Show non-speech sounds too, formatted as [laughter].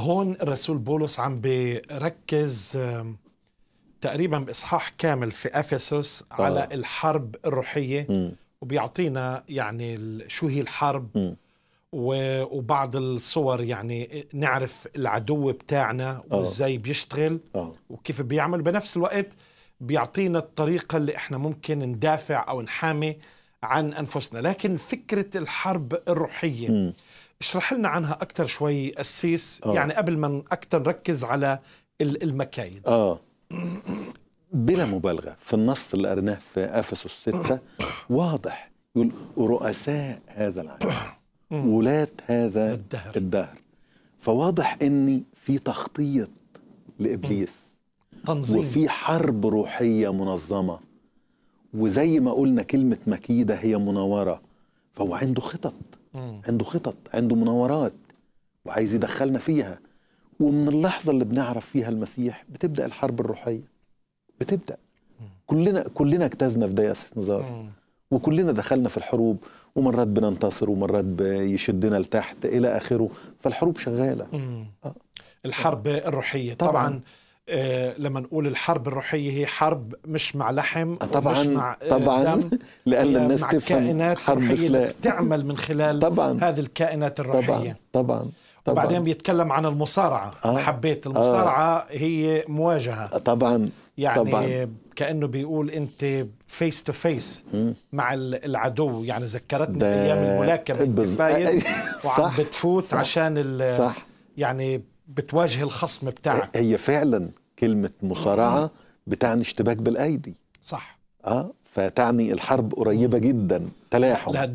هون الرسول بولس عم بركز تقريبا باصحاح كامل في افسس آه. على الحرب الروحيه م. وبيعطينا يعني شو هي الحرب م. وبعض الصور يعني نعرف العدو بتاعنا آه. وازاي بيشتغل آه. وكيف بيعمل بنفس الوقت بيعطينا الطريقه اللي احنا ممكن ندافع او نحامي عن انفسنا لكن فكره الحرب الروحيه م. اشرح لنا عنها اكثر شوي السيس أوه. يعني قبل ما اكثر نركز على المكايد اه بلا مبالغه في النص اللي قرناه في افسس السته واضح يقول رؤساء هذا العالم ولاة هذا الدهر. الدهر فواضح ان في تخطيط لابليس تنظيم وفي حرب روحيه منظمه وزي ما قلنا كلمة مكيدة هي مناورة فهو عنده خطط عنده خطط عنده مناورات وعايز يدخلنا فيها ومن اللحظة اللي بنعرف فيها المسيح بتبدأ الحرب الروحية بتبدأ كلنا كلنا اجتزنا في دياسيس نزار وكلنا دخلنا في الحروب ومرات بننتصر ومرات بيشدنا لتحت الى اخره فالحروب شغاله آه. الحرب الروحيه طبعا, طبعاً آه، لما نقول الحرب الروحية هي حرب مش مع لحم طبعا مش مع آه، طبعا دم لأن الناس مع تفهم كائنات حرب سلاح تعمل من خلال طبعا هذه الكائنات الروحية طبعا طبعا طبعا وبعدين بيتكلم عن المصارعة آه حبيت آه. المصارعة آه هي مواجهة طبعا يعني طبعا كأنه بيقول أنت فيس تو فيس مع العدو يعني ذكرتني أيام الملاكمة بز... [laughs] وعم بتفوت صح عشان ال... صح يعني بتواجه الخصم بتاعك هي فعلا كلمه مصارعه بتعني اشتباك بالايدي صح اه فتعني الحرب قريبه جدا تلاحم